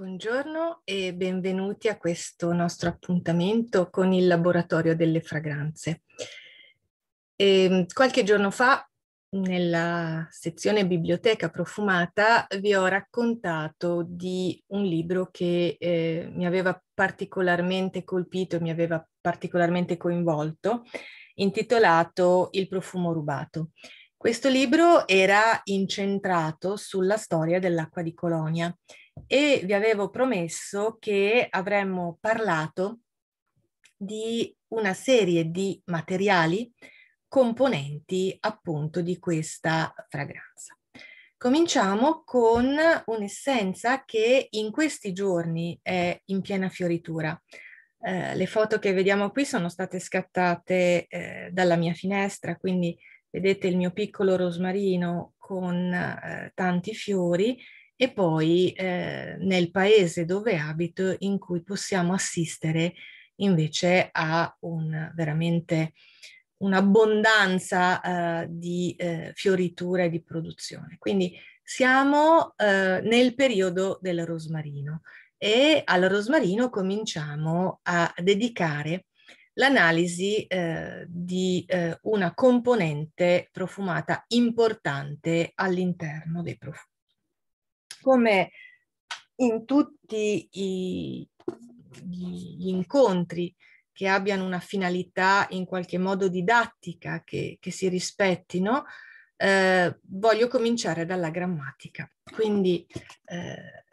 Buongiorno e benvenuti a questo nostro appuntamento con il Laboratorio delle Fragranze. E ehm, qualche giorno fa, nella sezione Biblioteca Profumata, vi ho raccontato di un libro che eh, mi aveva particolarmente colpito e mi aveva particolarmente coinvolto, intitolato Il profumo rubato. Questo libro era incentrato sulla storia dell'acqua di Colonia e vi avevo promesso che avremmo parlato di una serie di materiali componenti appunto di questa fragranza. Cominciamo con un'essenza che in questi giorni è in piena fioritura. Eh, le foto che vediamo qui sono state scattate eh, dalla mia finestra, quindi vedete il mio piccolo rosmarino con eh, tanti fiori e poi eh, nel paese dove abito in cui possiamo assistere invece a un, veramente un'abbondanza eh, di eh, fioritura e di produzione. Quindi siamo eh, nel periodo del rosmarino e al rosmarino cominciamo a dedicare l'analisi eh, di eh, una componente profumata importante all'interno dei profumi come in tutti i, gli incontri che abbiano una finalità in qualche modo didattica, che, che si rispettino, eh, voglio cominciare dalla grammatica. Quindi eh,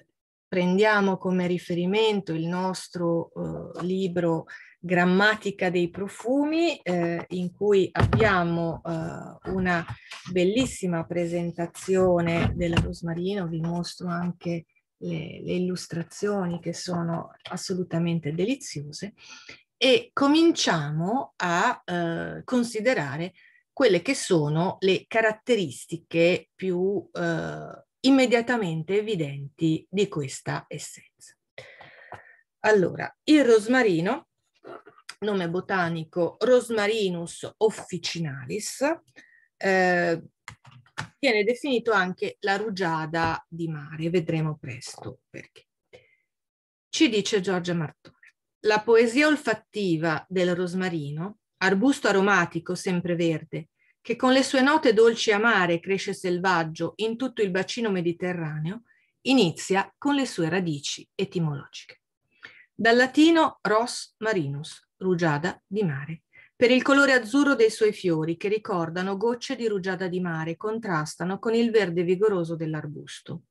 prendiamo come riferimento il nostro eh, libro grammatica dei profumi eh, in cui abbiamo eh, una bellissima presentazione della rosmarino, vi mostro anche le, le illustrazioni che sono assolutamente deliziose e cominciamo a eh, considerare quelle che sono le caratteristiche più eh, immediatamente evidenti di questa essenza. Allora, il rosmarino nome botanico Rosmarinus officinalis, eh, viene definito anche la rugiada di mare, vedremo presto perché. Ci dice Giorgia Martone. La poesia olfattiva del rosmarino, arbusto aromatico sempreverde, che con le sue note dolci e amare cresce selvaggio in tutto il bacino mediterraneo, inizia con le sue radici etimologiche. Dal latino ros marinus, rugiada di mare. Per il colore azzurro dei suoi fiori, che ricordano gocce di rugiada di mare, contrastano con il verde vigoroso dell'arbusto.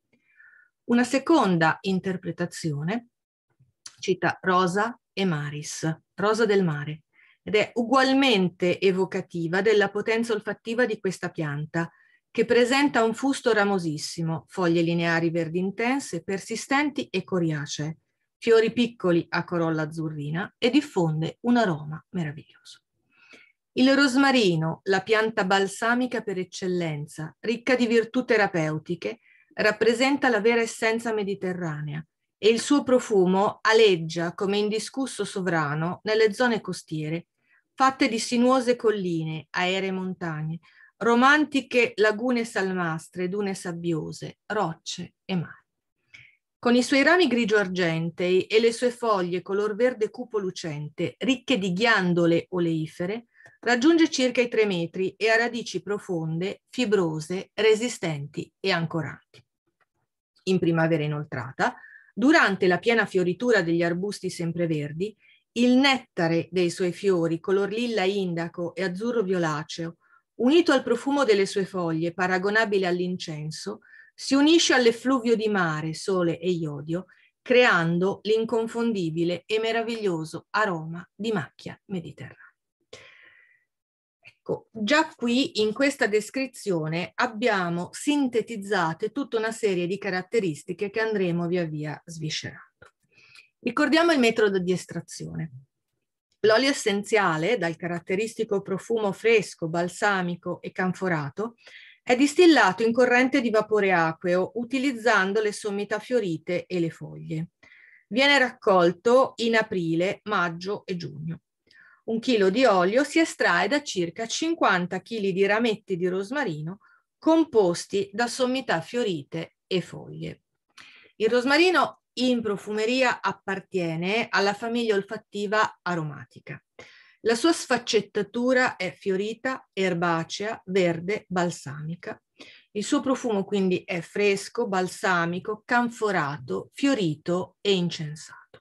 Una seconda interpretazione cita Rosa e Maris, Rosa del mare, ed è ugualmente evocativa della potenza olfattiva di questa pianta, che presenta un fusto ramosissimo, foglie lineari verdi intense, persistenti e coriacee, fiori piccoli a corolla azzurrina e diffonde un aroma meraviglioso. Il rosmarino, la pianta balsamica per eccellenza, ricca di virtù terapeutiche, rappresenta la vera essenza mediterranea e il suo profumo aleggia come indiscusso sovrano nelle zone costiere, fatte di sinuose colline, aeree montagne, romantiche lagune salmastre, dune sabbiose, rocce e mari con i suoi rami grigio-argentei e le sue foglie color verde cupo lucente, ricche di ghiandole oleifere, raggiunge circa i 3 metri e ha radici profonde, fibrose, resistenti e ancoranti. In primavera inoltrata, durante la piena fioritura degli arbusti sempreverdi, il nettare dei suoi fiori, color lilla indaco e azzurro violaceo, unito al profumo delle sue foglie, paragonabile all'incenso, si unisce all'effluvio di mare, sole e iodio, creando l'inconfondibile e meraviglioso aroma di macchia mediterranea. Ecco, già qui in questa descrizione abbiamo sintetizzate tutta una serie di caratteristiche che andremo via via sviscerando. Ricordiamo il metodo di estrazione. L'olio essenziale, dal caratteristico profumo fresco, balsamico e canforato, è distillato in corrente di vapore acqueo utilizzando le sommità fiorite e le foglie. Viene raccolto in aprile, maggio e giugno. Un chilo di olio si estrae da circa 50 kg di rametti di rosmarino composti da sommità fiorite e foglie. Il rosmarino in profumeria appartiene alla famiglia olfattiva aromatica. La sua sfaccettatura è fiorita, erbacea, verde, balsamica. Il suo profumo quindi è fresco, balsamico, canforato, fiorito e incensato.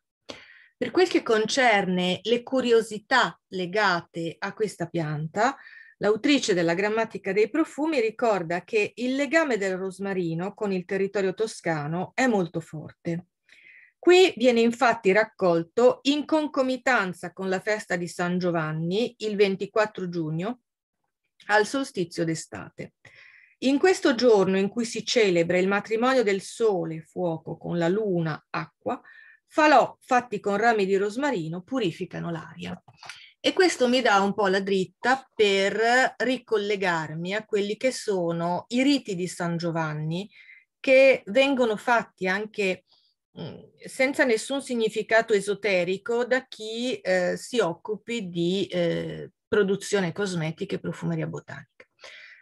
Per quel che concerne le curiosità legate a questa pianta, L'autrice della grammatica dei profumi ricorda che il legame del rosmarino con il territorio toscano è molto forte. Qui viene infatti raccolto in concomitanza con la festa di San Giovanni il 24 giugno al solstizio d'estate. In questo giorno in cui si celebra il matrimonio del sole, fuoco, con la luna, acqua, falò fatti con rami di rosmarino purificano l'aria. E questo mi dà un po' la dritta per ricollegarmi a quelli che sono i riti di San Giovanni che vengono fatti anche Mm. senza nessun significato esoterico da chi eh, si occupi di eh, produzione cosmetica e profumeria botanica.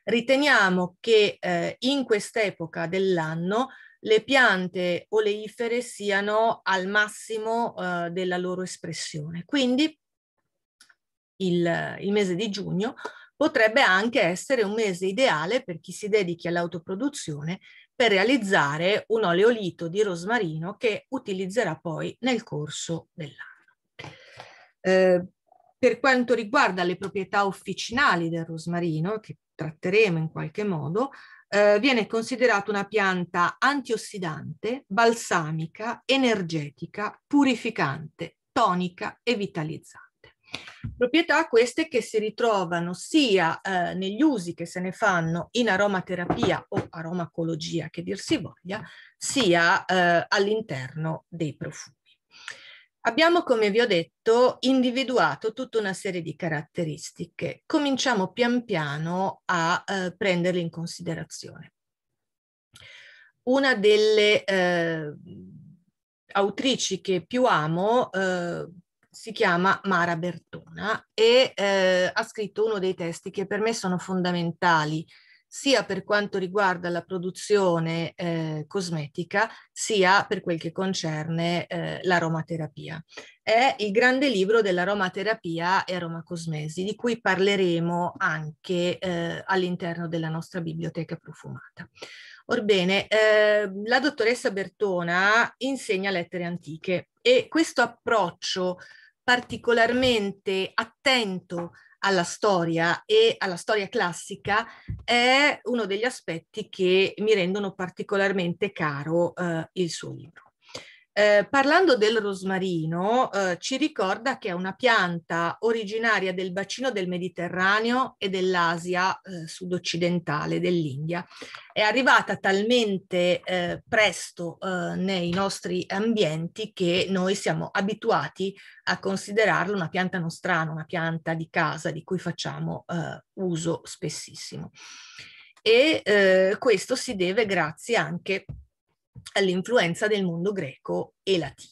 Riteniamo che eh, in quest'epoca dell'anno le piante oleifere siano al massimo eh, della loro espressione. Quindi il, il mese di giugno potrebbe anche essere un mese ideale per chi si dedichi all'autoproduzione per realizzare un oleolito di rosmarino che utilizzerà poi nel corso dell'anno. Eh, per quanto riguarda le proprietà officinali del rosmarino, che tratteremo in qualche modo, eh, viene considerata una pianta antiossidante, balsamica, energetica, purificante, tonica e vitalizzante. Proprietà queste che si ritrovano sia eh, negli usi che se ne fanno in aromaterapia o aromacologia, che dir si voglia, sia eh, all'interno dei profumi. Abbiamo, come vi ho detto, individuato tutta una serie di caratteristiche. Cominciamo pian piano a eh, prenderle in considerazione. Una delle eh, autrici che più amo eh, si chiama Mara Bertona e eh, ha scritto uno dei testi che per me sono fondamentali sia per quanto riguarda la produzione eh, cosmetica, sia per quel che concerne eh, l'aromaterapia. È il grande libro dell'aromaterapia e aromacosmesi, di cui parleremo anche eh, all'interno della nostra biblioteca profumata. Orbene, eh, la dottoressa Bertona insegna lettere antiche e questo approccio particolarmente attento alla storia e alla storia classica è uno degli aspetti che mi rendono particolarmente caro eh, il suo libro. Eh, parlando del rosmarino, eh, ci ricorda che è una pianta originaria del bacino del Mediterraneo e dell'Asia eh, sudoccidentale dell'India. È arrivata talmente eh, presto eh, nei nostri ambienti che noi siamo abituati a considerarla una pianta nostrana, una pianta di casa di cui facciamo eh, uso spessissimo. E questo si deve grazie anche a all'influenza del mondo greco e latino.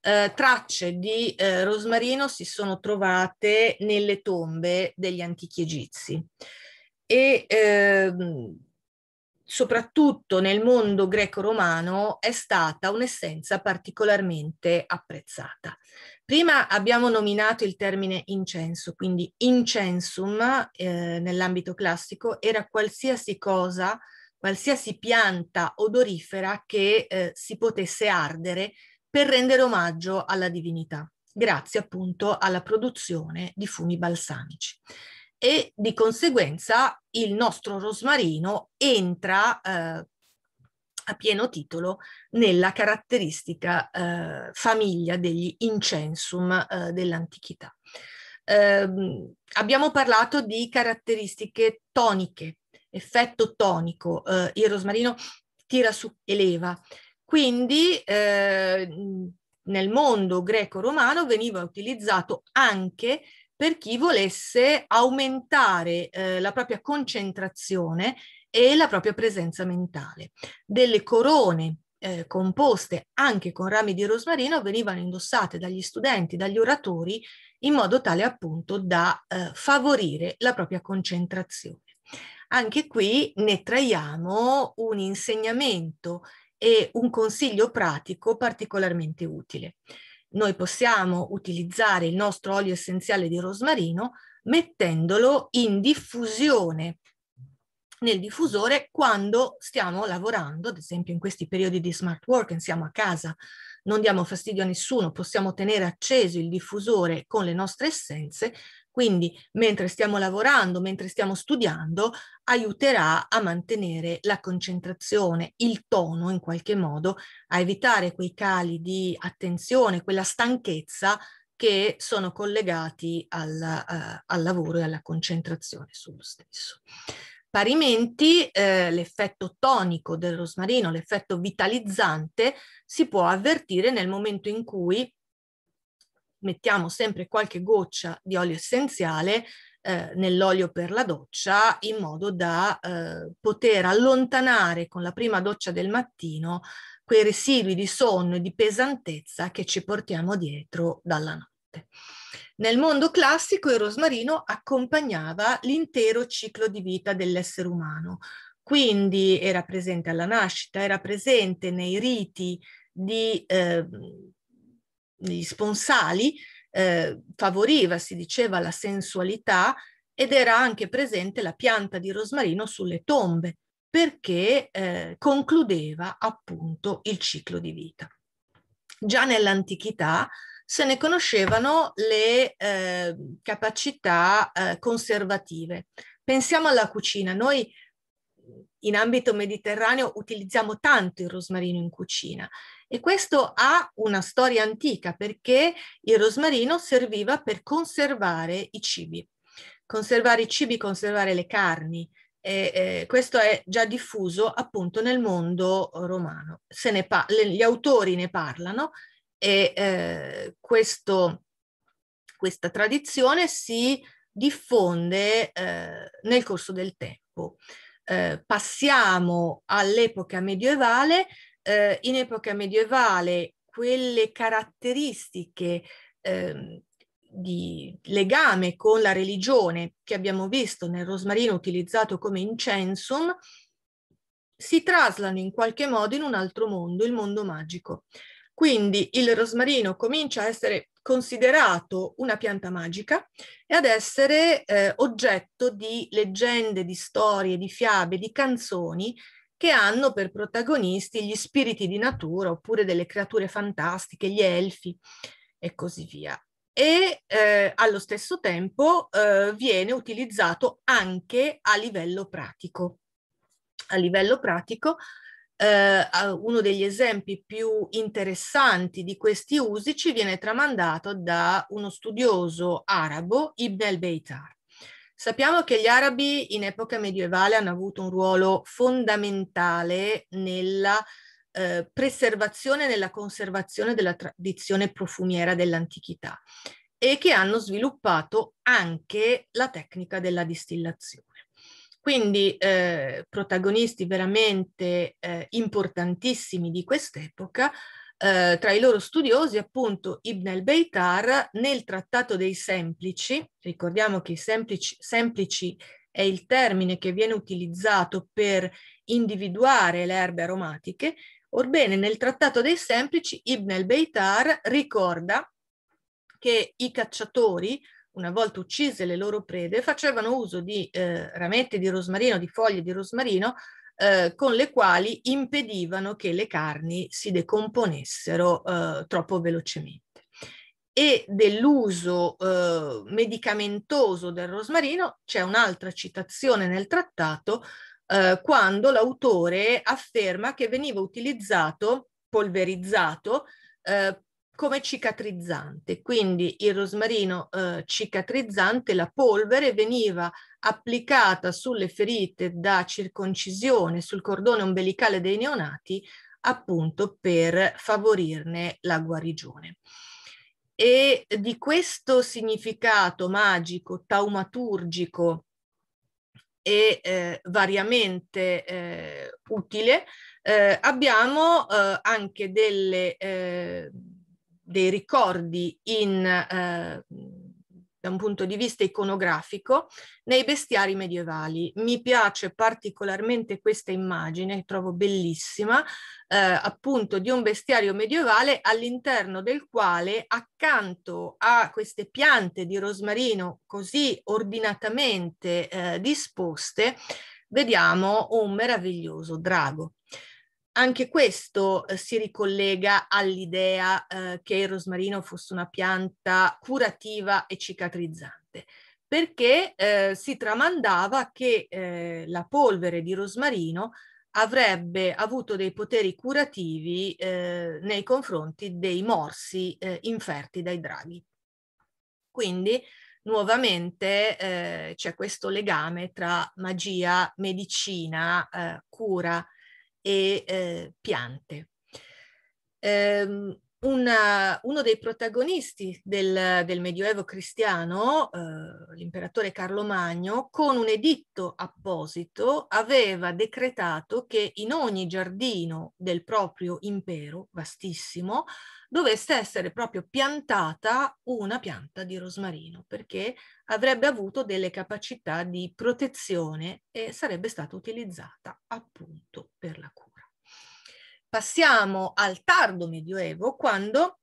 Eh, tracce di eh, rosmarino si sono trovate nelle tombe degli antichi egizi e eh, soprattutto nel mondo greco-romano è stata un'essenza particolarmente apprezzata. Prima abbiamo nominato il termine incenso, quindi incensum eh, nell'ambito classico era qualsiasi cosa qualsiasi pianta odorifera che eh, si potesse ardere per rendere omaggio alla divinità, grazie appunto alla produzione di fumi balsamici. E di conseguenza il nostro rosmarino entra eh, a pieno titolo nella caratteristica eh, famiglia degli incensum eh, dell'antichità. Eh, abbiamo parlato di caratteristiche toniche, effetto tonico, eh, il rosmarino tira su e leva. Quindi eh, nel mondo greco-romano veniva utilizzato anche per chi volesse aumentare eh, la propria concentrazione e la propria presenza mentale. Delle corone eh, composte anche con rami di rosmarino venivano indossate dagli studenti, dagli oratori, in modo tale appunto da eh, favorire la propria concentrazione. Anche qui ne traiamo un insegnamento e un consiglio pratico particolarmente utile. Noi possiamo utilizzare il nostro olio essenziale di rosmarino mettendolo in diffusione nel diffusore quando stiamo lavorando, ad esempio in questi periodi di smart working, siamo a casa, non diamo fastidio a nessuno, possiamo tenere acceso il diffusore con le nostre essenze, quindi mentre stiamo lavorando, mentre stiamo studiando, aiuterà a mantenere la concentrazione, il tono in qualche modo, a evitare quei cali di attenzione, quella stanchezza che sono collegati al, uh, al lavoro e alla concentrazione sullo stesso. Parimenti eh, l'effetto tonico del rosmarino, l'effetto vitalizzante, si può avvertire nel momento in cui mettiamo sempre qualche goccia di olio essenziale eh, nell'olio per la doccia in modo da eh, poter allontanare con la prima doccia del mattino quei residui di sonno e di pesantezza che ci portiamo dietro dalla notte. Nel mondo classico il rosmarino accompagnava l'intero ciclo di vita dell'essere umano, quindi era presente alla nascita, era presente nei riti di eh, gli sponsali, eh, favoriva, si diceva, la sensualità ed era anche presente la pianta di rosmarino sulle tombe perché eh, concludeva appunto il ciclo di vita. Già nell'antichità se ne conoscevano le eh, capacità eh, conservative. Pensiamo alla cucina. Noi in ambito mediterraneo utilizziamo tanto il rosmarino in cucina e questo ha una storia antica perché il rosmarino serviva per conservare i cibi. Conservare i cibi, conservare le carni, e, eh, questo è già diffuso appunto nel mondo romano. Pa- gli autori ne parlano e eh, questo, questa tradizione si diffonde eh, nel corso del tempo. Eh, passiamo all'epoca medievale eh, in epoca medievale quelle caratteristiche eh, di legame con la religione che abbiamo visto nel rosmarino utilizzato come incensum si traslano in qualche modo in un altro mondo, il mondo magico. Quindi il rosmarino comincia a essere considerato una pianta magica e ad essere eh, oggetto di leggende, di storie, di fiabe, di canzoni che hanno per protagonisti gli spiriti di natura oppure delle creature fantastiche, gli elfi e così via. E eh, allo stesso tempo eh, viene utilizzato anche a livello pratico. A livello pratico, eh, uno degli esempi più interessanti di questi usi ci viene tramandato da uno studioso arabo, Ibn el-Beitar Sappiamo che gli arabi in epoca medievale hanno avuto un ruolo fondamentale nella eh, preservazione e nella conservazione della tradizione profumiera dell'antichità e che hanno sviluppato anche la tecnica della distillazione. Quindi eh, protagonisti veramente eh, importantissimi di quest'epoca eh, tra i loro studiosi appunto Ibn al beitar nel Trattato dei Semplici, ricordiamo che i semplici, semplici è il termine che viene utilizzato per individuare le erbe aromatiche, orbene nel Trattato dei Semplici Ibn al beitar ricorda che i cacciatori una volta uccise le loro prede, facevano uso di eh, rametti di rosmarino, di foglie di rosmarino, eh, con le quali impedivano che le carni si decomponessero eh, troppo velocemente e dell'uso eh, medicamentoso del rosmarino c'è un'altra citazione nel trattato eh, quando l'autore afferma che veniva utilizzato, polverizzato, eh, come cicatrizzante. Quindi il rosmarino eh, cicatrizzante, la polvere, veniva applicata sulle ferite da circoncisione sul cordone ombelicale dei neonati appunto per favorirne la guarigione. E di questo significato magico, taumaturgico e eh, variamente eh, utile, eh, abbiamo eh, anche delle eh, dei ricordi in, eh, da un punto di vista iconografico nei bestiari medievali. Mi piace particolarmente questa immagine, trovo bellissima, eh, appunto di un bestiario medievale all'interno del quale accanto a queste piante di rosmarino così ordinatamente eh, disposte vediamo un meraviglioso drago anche questo eh, si ricollega all'idea eh, che il rosmarino fosse una pianta curativa e cicatrizzante, perché eh, si tramandava che eh, la polvere di rosmarino avrebbe avuto dei poteri curativi eh, nei confronti dei morsi inferti dai draghi. Quindi nuovamente c'è questo legame tra magia, medicina, cura e eh, piante. Um, una, uno dei protagonisti del, del Medioevo cristiano, eh, l'imperatore Carlo Magno, con un editto apposito aveva decretato che in ogni giardino del proprio impero, vastissimo, dovesse essere proprio piantata una pianta di rosmarino, perché avrebbe avuto delle capacità di protezione e sarebbe stata utilizzata appunto per la cura. Passiamo al tardo medioevo, quando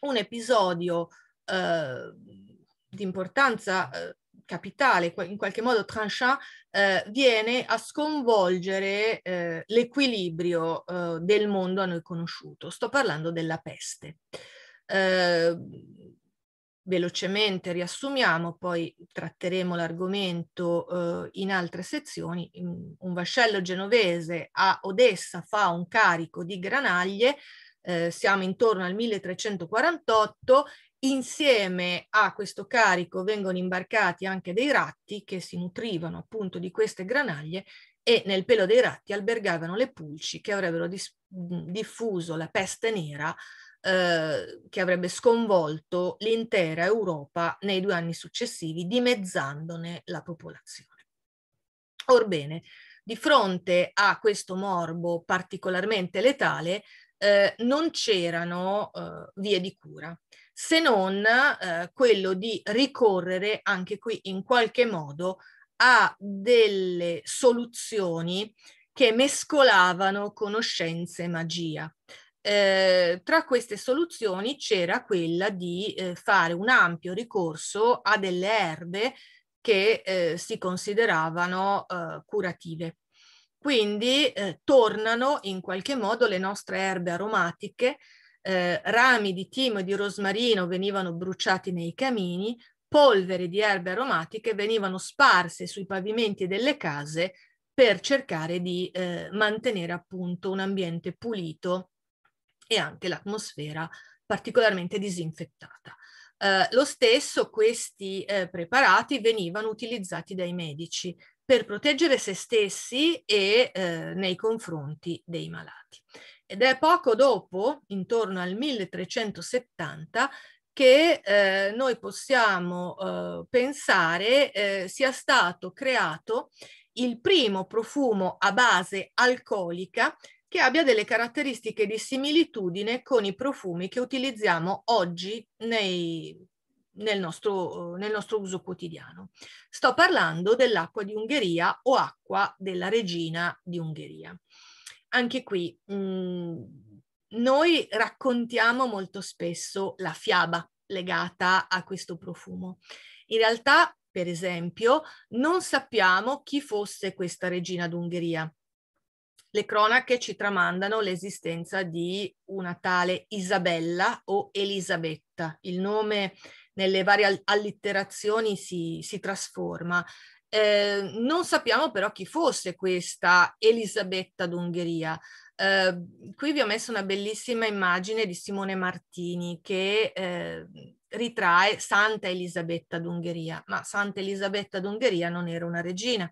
un episodio eh, di importanza eh, capitale, in qualche modo Tranchant, eh, viene a sconvolgere eh, l'equilibrio eh, del mondo a noi conosciuto. Sto parlando della peste. Eh, velocemente riassumiamo, poi tratteremo l'argomento eh, in altre sezioni. Un vascello genovese a Odessa fa un carico di granaglie eh, siamo intorno al 1348 Insieme a questo carico vengono imbarcati anche dei ratti che si nutrivano appunto di queste granaglie e nel pelo dei ratti albergavano le pulci che avrebbero dis- diffuso la peste nera eh, che avrebbe sconvolto l'intera Europa nei due anni successivi, dimezzandone la popolazione. Orbene, di fronte a questo morbo particolarmente letale, eh, non c'erano eh, vie di cura se non eh, quello di ricorrere anche qui in qualche modo a delle soluzioni che mescolavano conoscenze e magia. Eh, tra queste soluzioni c'era quella di eh, fare un ampio ricorso a delle erbe che eh, si consideravano eh, curative. Quindi eh, tornano in qualche modo le nostre erbe aromatiche eh, rami di timo e di rosmarino venivano bruciati nei camini, polvere di erbe aromatiche venivano sparse sui pavimenti delle case per cercare di eh, mantenere appunto un ambiente pulito e anche l'atmosfera particolarmente disinfettata. Eh, lo stesso questi eh, preparati venivano utilizzati dai medici per proteggere se stessi e eh, nei confronti dei malati. Ed è poco dopo, intorno al 1370, che eh, noi possiamo eh, pensare eh, sia stato creato il primo profumo a base alcolica che abbia delle caratteristiche di similitudine con i profumi che utilizziamo oggi nei, nel, nostro, nel nostro uso quotidiano. Sto parlando dell'acqua di Ungheria o acqua della regina di Ungheria anche qui mh, mm, noi raccontiamo molto spesso la fiaba legata a questo profumo. In realtà, per esempio, non sappiamo chi fosse questa regina d'Ungheria. Le cronache ci tramandano l'esistenza di una tale Isabella o Elisabetta. Il nome nelle varie allitterazioni si, si trasforma Ehm, non sappiamo però chi fosse questa Elisabetta d'Ungheria. Eh, qui vi ho messo una bellissima immagine di Simone Martini che eh, ritrae Santa Elisabetta d'Ungheria, ma Santa Elisabetta d'Ungheria non era una regina.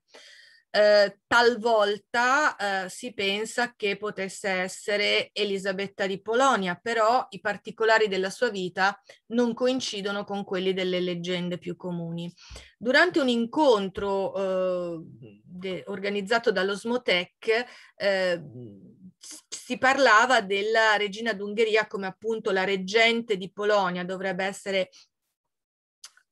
Eh, talvolta eh, si pensa che potesse essere Elisabetta di Polonia, però i particolari della sua vita non coincidono con quelli delle leggende più comuni. Durante un incontro eh, de- organizzato dall'Osmotec eh, si parlava della regina d'Ungheria come appunto la reggente di Polonia, dovrebbe essere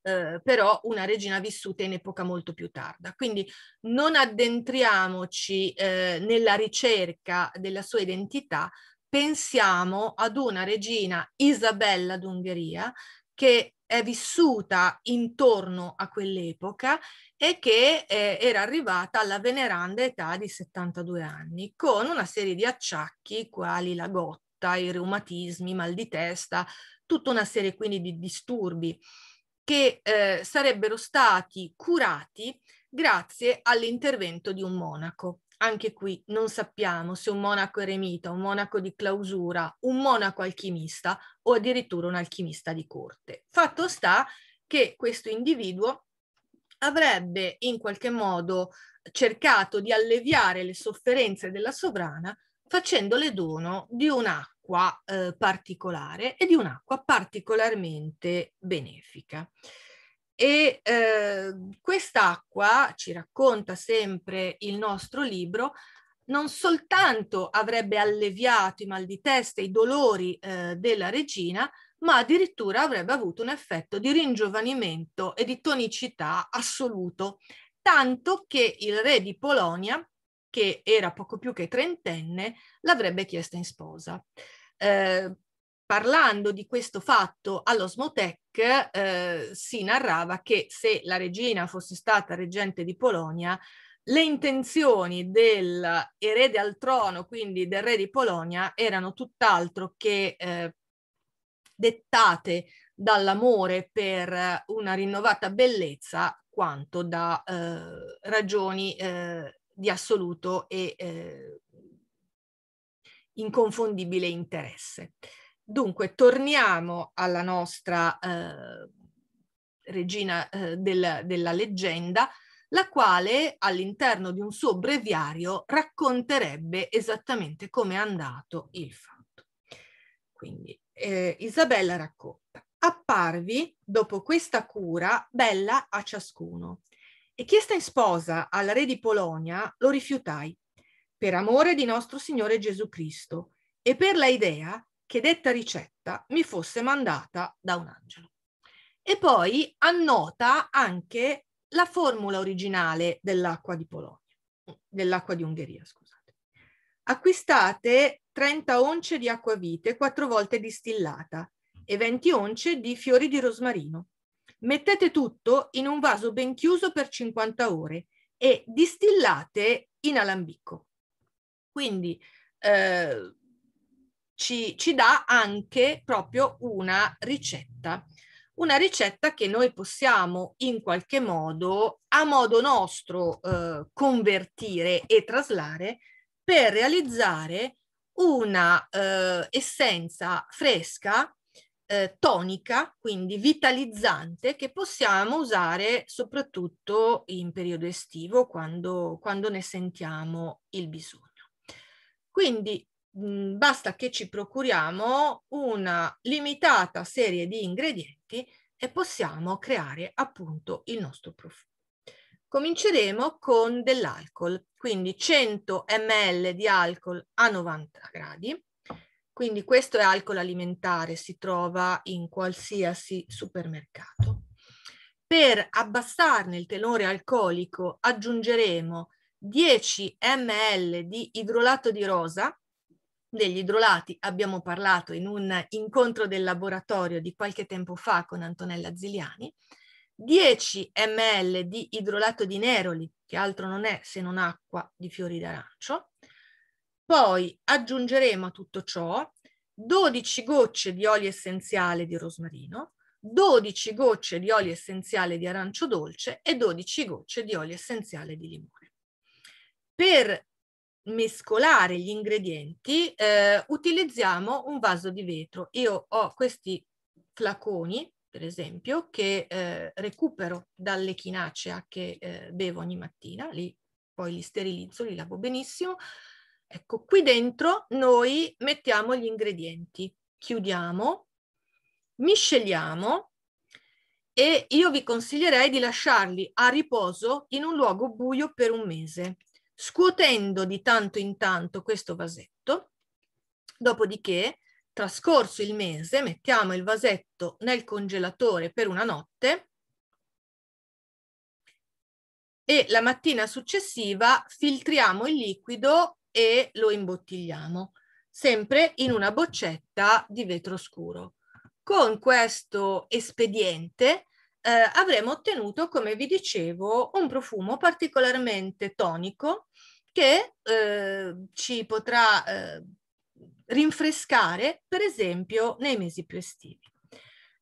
eh, però una regina vissuta in epoca molto più tarda. Quindi non addentriamoci eh, nella ricerca della sua identità, pensiamo ad una regina Isabella d'Ungheria che è vissuta intorno a quell'epoca e che eh, era arrivata alla veneranda età di 72 anni, con una serie di acciacchi quali la gotta, i reumatismi, mal di testa, tutta una serie quindi di disturbi che eh, sarebbero stati curati grazie all'intervento di un monaco. Anche qui non sappiamo se un monaco eremita, un monaco di clausura, un monaco alchimista o addirittura un alchimista di corte. Fatto sta che questo individuo avrebbe in qualche modo cercato di alleviare le sofferenze della sovrana facendole dono di un'acqua eh, particolare e di un'acqua particolarmente benefica. E eh, quest'acqua, ci racconta sempre il nostro libro, non soltanto avrebbe alleviato i mal di testa, e i dolori eh, della regina, ma addirittura avrebbe avuto un effetto di ringiovanimento e di tonicità assoluto, tanto che il re di Polonia che era poco più che trentenne, l'avrebbe chiesta in sposa. Eh, parlando di questo fatto all'Osmotec eh, si narrava che se la regina fosse stata reggente di Polonia, le intenzioni dell'erede al trono, quindi del re di Polonia, erano tutt'altro che eh, dettate dall'amore per una rinnovata bellezza quanto da eh, ragioni eh, di assoluto e eh, inconfondibile interesse. Dunque, torniamo alla nostra eh, regina eh, del, della leggenda, la quale all'interno di un suo breviario racconterebbe esattamente come è andato il fatto. Quindi eh, Isabella racconta, apparvi dopo questa cura bella a ciascuno e chiesta in sposa al re di Polonia, lo rifiutai, per amore di nostro Signore Gesù Cristo e per la idea che detta ricetta mi fosse mandata da un angelo. E poi annota anche la formula originale dell'acqua di Polonia, dell'acqua di Ungheria, scusate. Acquistate 30 once di acquavite quattro volte distillata e 20 once di fiori di rosmarino Mettete tutto in un vaso ben chiuso per 50 ore e distillate in alambicco. Quindi eh, ci, ci dà anche proprio una ricetta una ricetta che noi possiamo in qualche modo a modo nostro eh, convertire e traslare per realizzare una eh, essenza fresca eh, tonica, quindi vitalizzante, che possiamo usare soprattutto in periodo estivo quando, quando ne sentiamo il bisogno. Quindi mh, basta che ci procuriamo una limitata serie di ingredienti e possiamo creare appunto il nostro profumo. Cominceremo con dell'alcol, quindi 100 ml di alcol a 90 gradi, quindi questo è alcol alimentare, si trova in qualsiasi supermercato. Per abbassarne il tenore alcolico aggiungeremo 10 ml di idrolato di rosa. Degli idrolati abbiamo parlato in un incontro del laboratorio di qualche tempo fa con Antonella Ziliani. 10 ml di idrolato di neroli, che altro non è se non acqua di fiori d'arancio, poi aggiungeremo a tutto ciò 12 gocce di olio essenziale di rosmarino, 12 gocce di olio essenziale di arancio dolce e 12 gocce di olio essenziale di limone. Per mescolare gli ingredienti eh, utilizziamo un vaso di vetro. Io ho questi flaconi, per esempio, che eh, recupero dalle chinacea che eh, bevo ogni mattina, li, poi li sterilizzo, li lavo benissimo, Ecco, qui dentro noi mettiamo gli ingredienti, chiudiamo, misceliamo e io vi consiglierei di lasciarli a riposo in un luogo buio per un mese, scuotendo di tanto in tanto questo vasetto, dopodiché trascorso il mese mettiamo il vasetto nel congelatore per una notte e la mattina successiva filtriamo il liquido e lo imbottigliamo, sempre in una boccetta di vetro scuro. Con questo espediente eh, avremo ottenuto, come vi dicevo, un profumo particolarmente tonico che eh, ci potrà eh, rinfrescare, per esempio, nei mesi più estivi.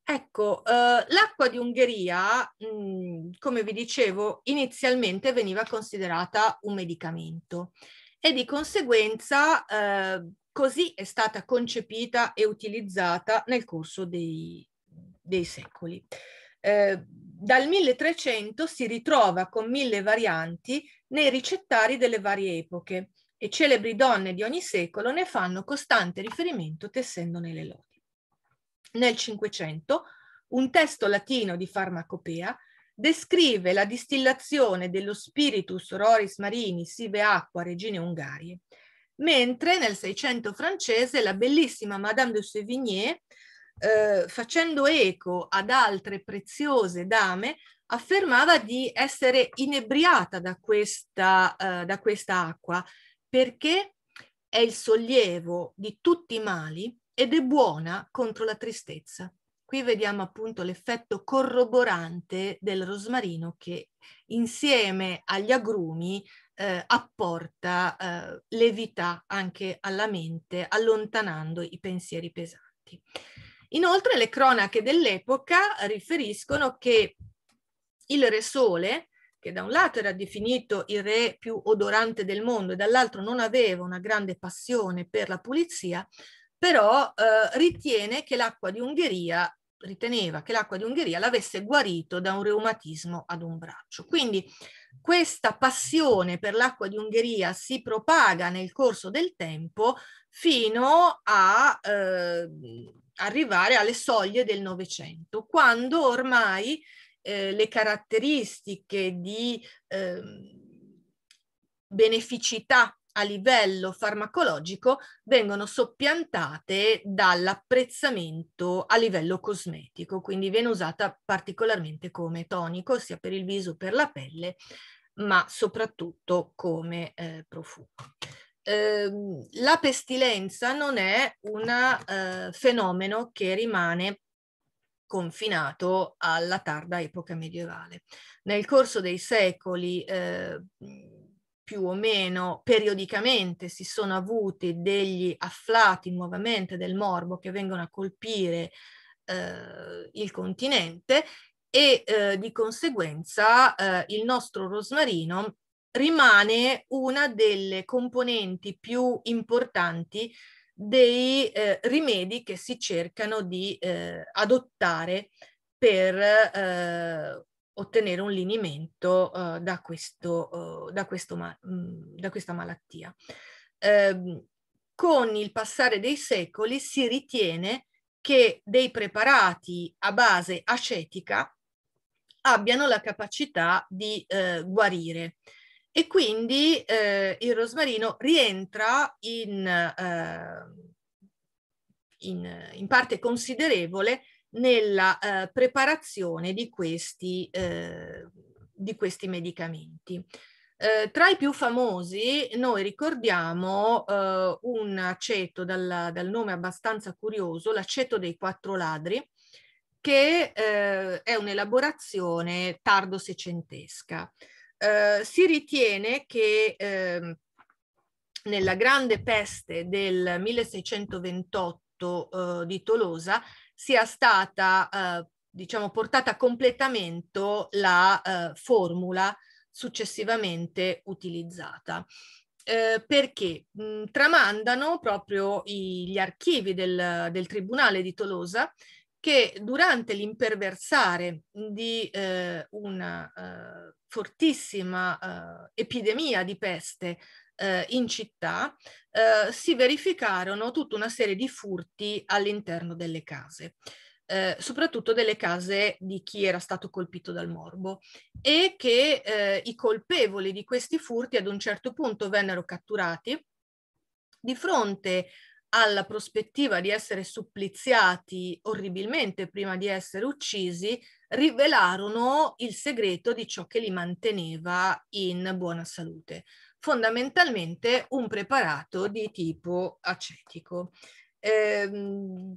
Ecco, eh, l'acqua di Ungheria, mh, mm, come vi dicevo, inizialmente veniva considerata un medicamento e di conseguenza eh, così è stata concepita e utilizzata nel corso dei, dei secoli. Eh, dal 1300 si ritrova con mille varianti nei ricettari delle varie epoche e celebri donne di ogni secolo ne fanno costante riferimento tessendone le lodi. Nel 500 un testo latino di farmacopea descrive la distillazione dello spiritus roris marini sive acqua regine ungarie, mentre nel Seicento francese la bellissima Madame de Sévigné, eh, facendo eco ad altre preziose dame, affermava di essere inebriata da questa, eh, da questa acqua perché è il sollievo di tutti i mali ed è buona contro la tristezza. Qui vediamo appunto l'effetto corroborante del rosmarino che insieme agli agrumi eh, apporta eh, levità anche alla mente, allontanando i pensieri pesanti. Inoltre le cronache dell'epoca riferiscono che il re Sole, che da un lato era definito il re più odorante del mondo e dall'altro non aveva una grande passione per la pulizia, però eh, ritiene che l'acqua di Ungheria riteneva che l'acqua di Ungheria l'avesse guarito da un reumatismo ad un braccio. Quindi questa passione per l'acqua di Ungheria si propaga nel corso del tempo fino a eh, arrivare alle soglie del Novecento, quando ormai eh, le caratteristiche di eh, beneficità a livello farmacologico vengono soppiantate dall'apprezzamento a livello cosmetico, quindi viene usata particolarmente come tonico sia per il viso che per la pelle, ma soprattutto come eh, profumo. Ehm, la pestilenza non è un eh, fenomeno che rimane confinato alla tarda epoca medievale. Nel corso dei secoli eh, più o meno periodicamente si sono avuti degli afflati nuovamente del morbo che vengono a colpire eh, il continente e eh, di conseguenza eh, il nostro rosmarino rimane una delle componenti più importanti dei eh, rimedi che si cercano di eh, adottare per eh, ottenere un linimento uh, da, questo, uh, da, questo ma- mm, da, questa malattia. Eh, con il passare dei secoli si ritiene che dei preparati a base acetica abbiano la capacità di eh, guarire e quindi eh, il rosmarino rientra in, eh, in, in parte considerevole nella eh, preparazione di questi, eh, di questi medicamenti. Eh, tra i più famosi noi ricordiamo eh, un aceto dal, dal, nome abbastanza curioso, l'aceto dei quattro ladri, che eh, è un'elaborazione tardo secentesca. Eh, si ritiene che ehm, nella grande peste del 1628 di Tolosa sia stata eh, diciamo portata a completamento la eh, formula successivamente utilizzata. Eh, perché mh, mm, tramandano proprio i, gli archivi del, del Tribunale di Tolosa che durante l'imperversare di eh, una eh, fortissima eh, epidemia di peste eh, in città, eh, si verificarono tutta una serie di furti all'interno delle case. Eh, soprattutto delle case di chi era stato colpito dal morbo e che eh, i colpevoli di questi furti ad un certo punto vennero catturati di fronte alla prospettiva di essere suppliziati orribilmente prima di essere uccisi, rivelarono il segreto di ciò che li manteneva in buona salute fondamentalmente un preparato di tipo acetico. Eh,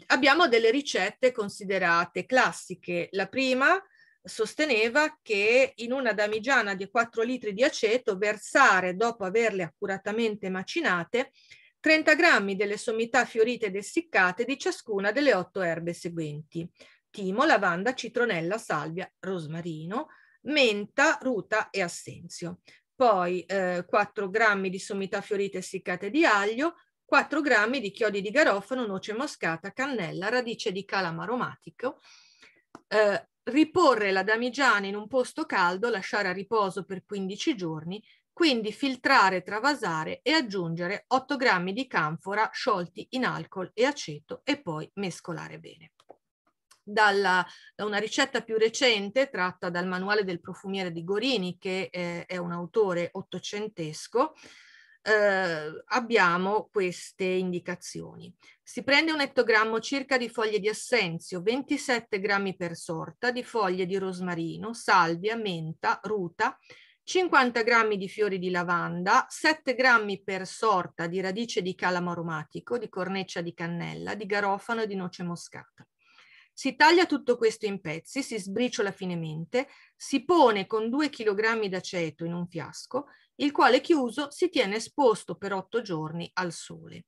abbiamo delle ricette considerate classiche. La prima sosteneva che in una damigiana di 4 litri di aceto versare, dopo averle accuratamente macinate, 30 grammi delle sommità fiorite ed essiccate di ciascuna delle otto erbe seguenti. Timo, lavanda, citronella, salvia, rosmarino, menta, ruta e assenzio poi eh, 4 g di sommità fiorite essiccate di aglio, 4 g di chiodi di garofano, noce moscata, cannella, radice di calama aromatico. Eh, riporre la damigiana in un posto caldo, lasciare a riposo per 15 giorni, quindi filtrare, travasare e aggiungere 8 g di canfora sciolti in alcol e aceto e poi mescolare bene dalla, da una ricetta più recente tratta dal manuale del profumiere di Gorini, che eh, è un autore ottocentesco, eh, abbiamo queste indicazioni. Si prende un ettogrammo circa di foglie di assenzio, 27 grammi per sorta, di foglie di rosmarino, salvia, menta, ruta, 50 grammi di fiori di lavanda, 7 grammi per sorta di radice di calamo aromatico, di corneccia di cannella, di garofano e di noce moscata. Si taglia tutto questo in pezzi, si sbriciola finemente, si pone con 2 kg d'aceto in un fiasco, il quale chiuso si tiene esposto per 8 giorni al sole.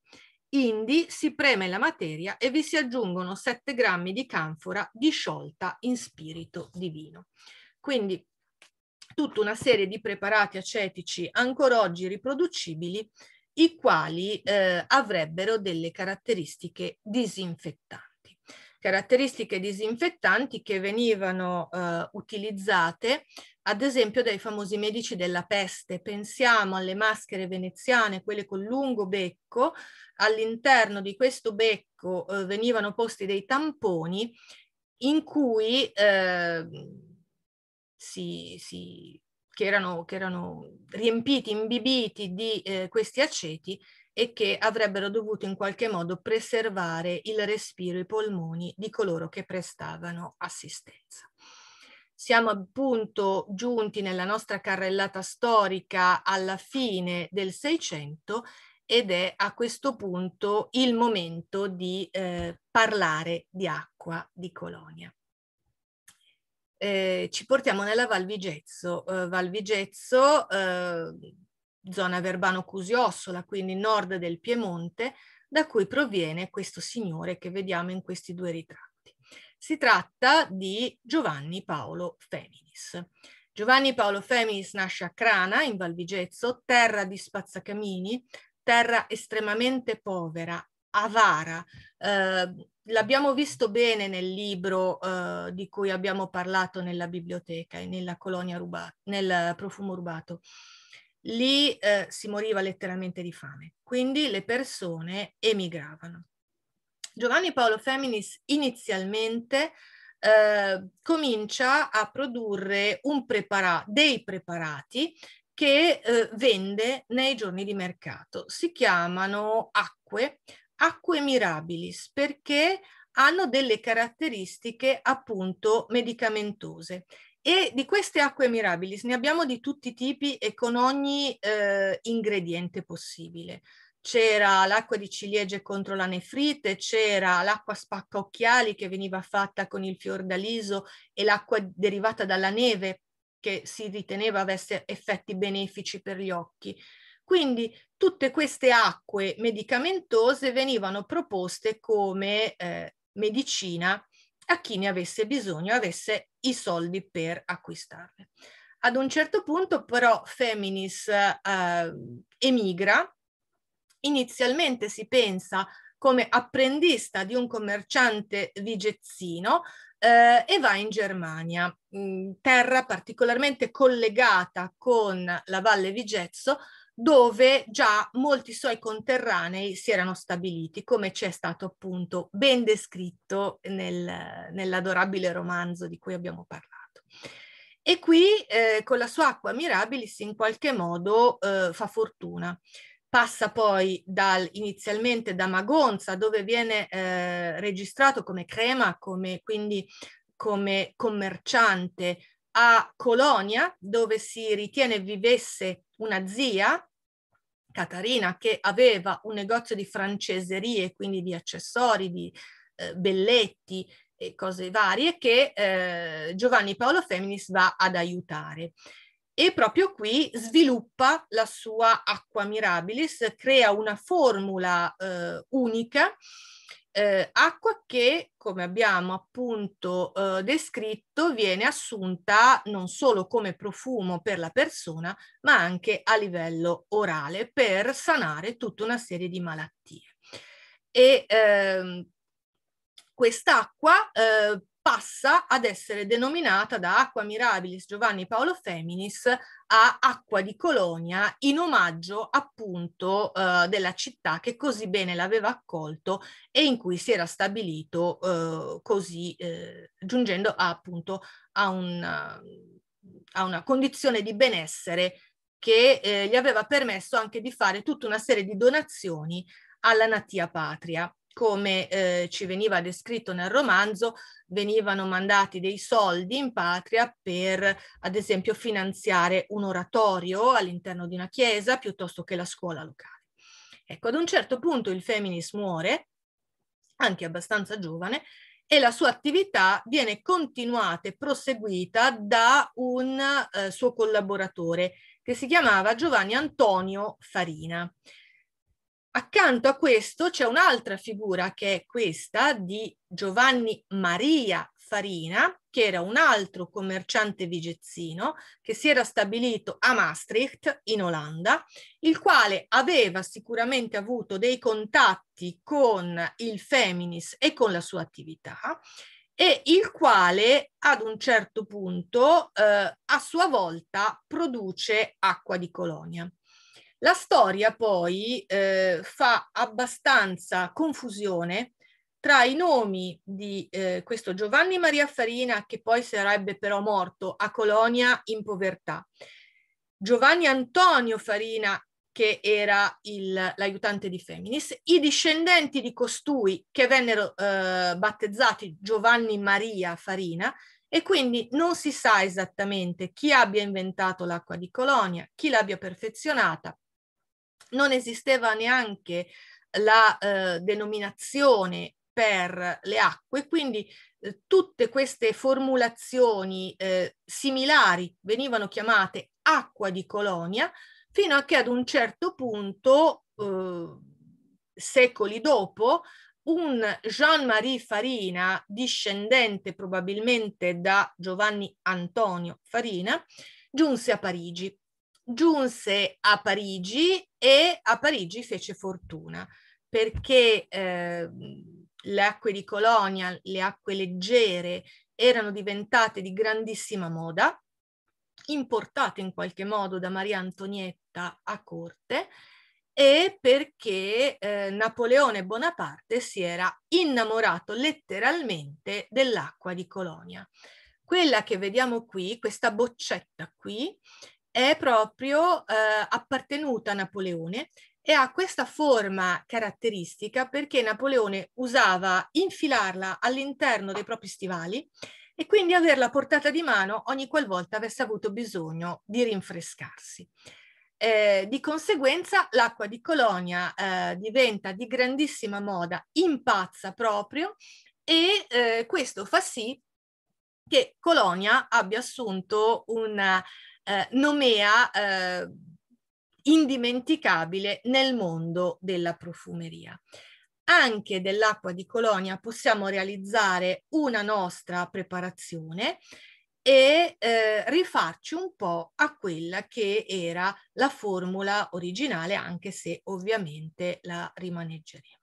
Indi si preme la materia e vi si aggiungono 7 grammi di canfora disciolta in spirito di vino. Quindi tutta una serie di preparati acetici ancora oggi riproducibili, i quali eh, avrebbero delle caratteristiche disinfettanti caratteristiche disinfettanti che venivano eh, utilizzate ad esempio dai famosi medici della peste. Pensiamo alle maschere veneziane, quelle con lungo becco, all'interno di questo becco eh, venivano posti dei tamponi in cui eh, si, si, che, erano, che, erano, riempiti, imbibiti di eh, questi aceti e che avrebbero dovuto in qualche modo preservare il respiro e i polmoni di coloro che prestavano assistenza. Siamo appunto giunti nella nostra carrellata storica alla fine del Seicento ed è a questo punto il momento di eh, parlare di acqua di Colonia. Eh, ci portiamo nella Valvigezzo, eh, Valvigezzo eh, zona Verbano-Cusiossola, quindi nord del Piemonte, da cui proviene questo signore che vediamo in questi due ritratti. Si tratta di Giovanni Paolo Feminis. Giovanni Paolo Feminis nasce a Crana, in Valvigezzo, terra di spazzacamini, terra estremamente povera, avara. Eh, l'abbiamo visto bene nel libro eh, di cui abbiamo parlato nella biblioteca e nella colonia rubata, nel profumo rubato lì eh, si moriva letteralmente di fame, quindi le persone emigravano. Giovanni Paolo Feminis inizialmente eh, comincia a produrre prepara- dei preparati che eh, vende nei giorni di mercato. Si chiamano acque, acque mirabilis, perché hanno delle caratteristiche appunto medicamentose e di queste acque mirabilis ne abbiamo di tutti i tipi e con ogni eh, ingrediente possibile. C'era l'acqua di ciliegie contro la nefrite, c'era l'acqua spacca occhiali che veniva fatta con il fiordaliso e l'acqua derivata dalla neve che si riteneva avesse effetti benefici per gli occhi. Quindi tutte queste acque medicamentose venivano proposte come eh, medicina a chi ne avesse bisogno, avesse i soldi per acquistarle. Ad un certo punto però Feminis eh, emigra, inizialmente si pensa come apprendista di un commerciante vigezzino eh, e va in Germania, mh, mm, terra particolarmente collegata con la Valle Vigezzo, dove già molti suoi conterranei si erano stabiliti, come ci è stato appunto ben descritto nel, nell'adorabile romanzo di cui abbiamo parlato. E qui eh, con la sua acqua mirabilis in qualche modo eh, fa fortuna. Passa poi dal, inizialmente da Magonza, dove viene eh, registrato come crema, come, quindi come commerciante, a Colonia, dove si ritiene vivesse una zia, Catarina, che aveva un negozio di franceserie, quindi di accessori, di eh, belletti e cose varie, che eh, Giovanni Paolo Feminis va ad aiutare. E proprio qui sviluppa la sua acqua mirabilis, crea una formula eh, unica eh, acqua che, come abbiamo appunto eh, descritto, viene assunta non solo come profumo per la persona, ma anche a livello orale per sanare tutta una serie di malattie. E ehm, eh, quest'acqua passa ad essere denominata da Acqua Mirabilis Giovanni Paolo Feminis a Acqua di Colonia in omaggio appunto eh, della città che così bene l'aveva accolto e in cui si era stabilito eh, così eh, giungendo a, appunto a una, a una condizione di benessere che eh, gli aveva permesso anche di fare tutta una serie di donazioni alla natia patria come eh, ci veniva descritto nel romanzo, venivano mandati dei soldi in patria per, ad esempio, finanziare un oratorio all'interno di una chiesa piuttosto che la scuola locale. Ecco, ad un certo punto il Feminis muore, anche abbastanza giovane, e la sua attività viene continuata e proseguita da un eh, suo collaboratore che si chiamava Giovanni Antonio Farina. Accanto a questo c'è un'altra figura che è questa di Giovanni Maria Farina, che era un altro commerciante vigezzino che si era stabilito a Maastricht in Olanda, il quale aveva sicuramente avuto dei contatti con il Feminis e con la sua attività e il quale ad un certo punto eh, a sua volta produce acqua di colonia. La storia poi eh, fa abbastanza confusione tra i nomi di eh, questo Giovanni Maria Farina, che poi sarebbe però morto a Colonia in povertà, Giovanni Antonio Farina, che era l'aiutante di Feminis, i discendenti di costui che vennero eh, battezzati Giovanni Maria Farina, e quindi non si sa esattamente chi abbia inventato l'acqua di Colonia, chi l'abbia perfezionata, non esisteva neanche la eh, denominazione per le acque, quindi eh, tutte queste formulazioni eh, similari venivano chiamate acqua di colonia, fino a che ad un certo punto, eh, secoli dopo, un Jean-Marie Farina, discendente probabilmente da Giovanni Antonio Farina, giunse a Parigi giunse a Parigi e a Parigi fece fortuna perché eh, le acque di Colonia, le acque leggere, erano diventate di grandissima moda, importate in qualche modo da Maria Antonietta a corte e perché eh, Napoleone Bonaparte si era innamorato letteralmente dell'acqua di Colonia. Quella che vediamo qui, questa boccetta qui, è proprio eh, appartenuta a Napoleone e ha questa forma caratteristica perché Napoleone usava infilarla all'interno dei propri stivali e quindi averla portata di mano ogni qualvolta avesse avuto bisogno di rinfrescarsi. Eh, di conseguenza l'acqua di Colonia eh, diventa di grandissima moda, impazza proprio e eh, questo fa sì che Colonia abbia assunto una eh, nomea eh, indimenticabile nel mondo della profumeria. Anche dell'acqua di Colonia possiamo realizzare una nostra preparazione e eh, rifarci un po' a quella che era la formula originale, anche se ovviamente la rimaneggeremo.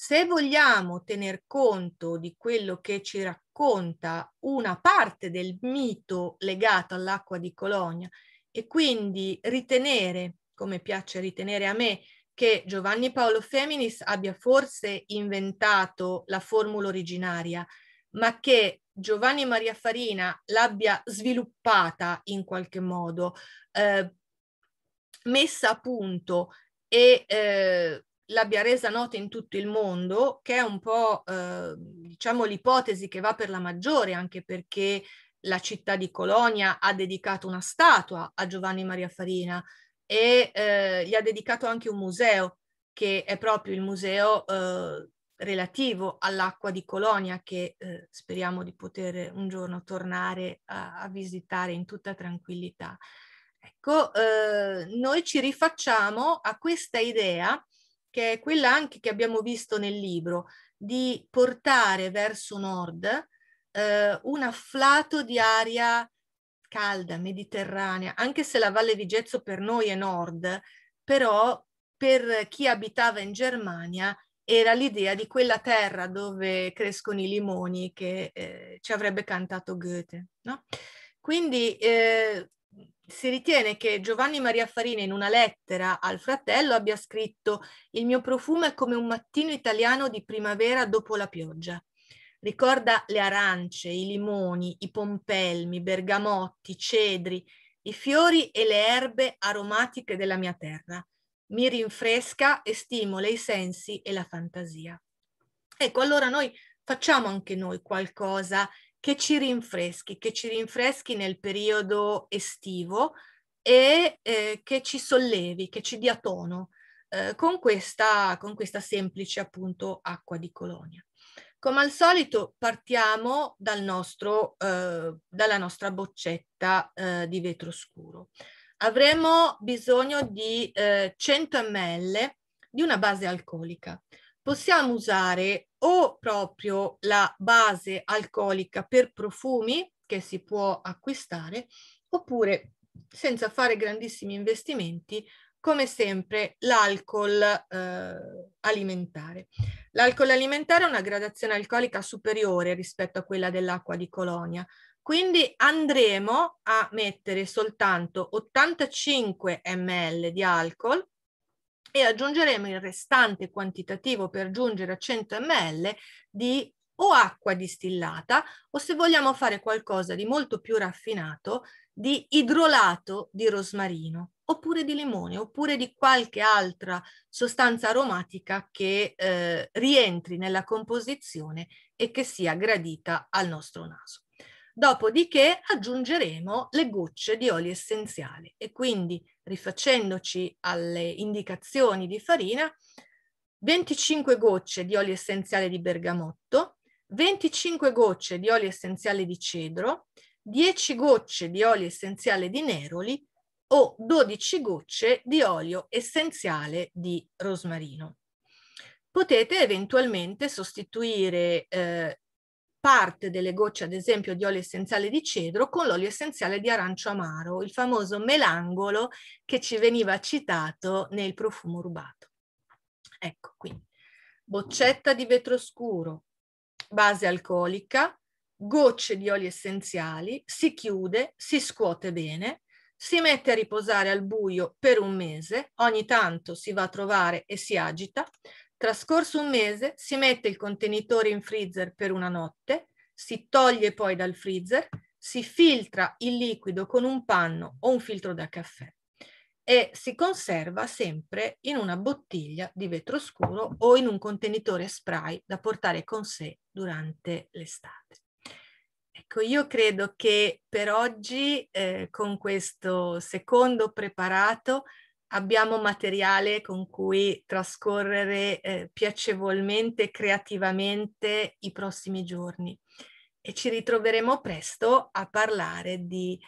Se vogliamo tener conto di quello che ci racconta una parte del mito legato all'acqua di Colonia e quindi ritenere, come piace ritenere a me, che Giovanni Paolo Feminis abbia forse inventato la formula originaria, ma che Giovanni Maria Farina l'abbia sviluppata in qualche modo, eh, messa a punto e eh, l'abbia resa nota in tutto il mondo, che è un po' eh, diciamo l'ipotesi che va per la maggiore, anche perché la città di Colonia ha dedicato una statua a Giovanni Maria Farina e eh, gli ha dedicato anche un museo, che è proprio il museo eh, relativo all'acqua di Colonia, che eh, speriamo di poter un giorno tornare a, a visitare in tutta tranquillità. Ecco, eh, noi ci rifacciamo a questa idea che è quella anche che abbiamo visto nel libro, di portare verso nord eh, un afflato di aria calda, mediterranea, anche se la Valle di Gezzo per noi è nord, però per chi abitava in Germania era l'idea di quella terra dove crescono i limoni che eh, ci avrebbe cantato Goethe. No? Quindi eh, si ritiene che Giovanni Maria Farina in una lettera al fratello abbia scritto Il mio profumo è come un mattino italiano di primavera dopo la pioggia. Ricorda le arance, i limoni, i pompelmi, i bergamotti, i cedri, i fiori e le erbe aromatiche della mia terra. Mi rinfresca e stimola i sensi e la fantasia. Ecco, allora noi facciamo anche noi qualcosa che ci rinfreschi, che ci rinfreschi nel periodo estivo e eh, che ci sollevi, che ci dia tono eh, con, questa, con questa semplice appunto acqua di colonia. Come al solito partiamo dal nostro, eh, dalla nostra boccetta eh, di vetro scuro. Avremo bisogno di eh, 100 ml di una base alcolica. Possiamo usare o proprio la base alcolica per profumi che si può acquistare, oppure senza fare grandissimi investimenti, come sempre l'alcol eh, alimentare. L'alcol alimentare ha una gradazione alcolica superiore rispetto a quella dell'acqua di colonia, quindi andremo a mettere soltanto 85 ml di alcol e aggiungeremo il restante quantitativo per giungere a 100 ml di o acqua distillata o se vogliamo fare qualcosa di molto più raffinato di idrolato di rosmarino oppure di limone oppure di qualche altra sostanza aromatica che eh, rientri nella composizione e che sia gradita al nostro naso. Dopodiché aggiungeremo le gocce di oli essenziali e quindi rifacendoci alle indicazioni di farina, 25 gocce di olio essenziale di bergamotto, 25 gocce di olio essenziale di cedro, 10 gocce di olio essenziale di neroli o 12 gocce di olio essenziale di rosmarino. Potete eventualmente sostituire eh, parte delle gocce, ad esempio, di olio essenziale di cedro con l'olio essenziale di arancio amaro, il famoso melangolo che ci veniva citato nel profumo rubato. Ecco qui, boccetta di vetro scuro, base alcolica, gocce di oli essenziali, si chiude, si scuote bene, si mette a riposare al buio per un mese, ogni tanto si va a trovare e si agita, Trascorso un mese si mette il contenitore in freezer per una notte, si toglie poi dal freezer, si filtra il liquido con un panno o un filtro da caffè e si conserva sempre in una bottiglia di vetro scuro o in un contenitore spray da portare con sé durante l'estate. Ecco, io credo che per oggi eh, con questo secondo preparato abbiamo materiale con cui trascorrere eh, piacevolmente e creativamente i prossimi giorni e ci ritroveremo presto a parlare di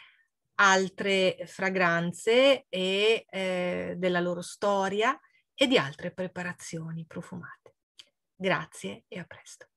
altre fragranze e eh, della loro storia e di altre preparazioni profumate. Grazie e a presto.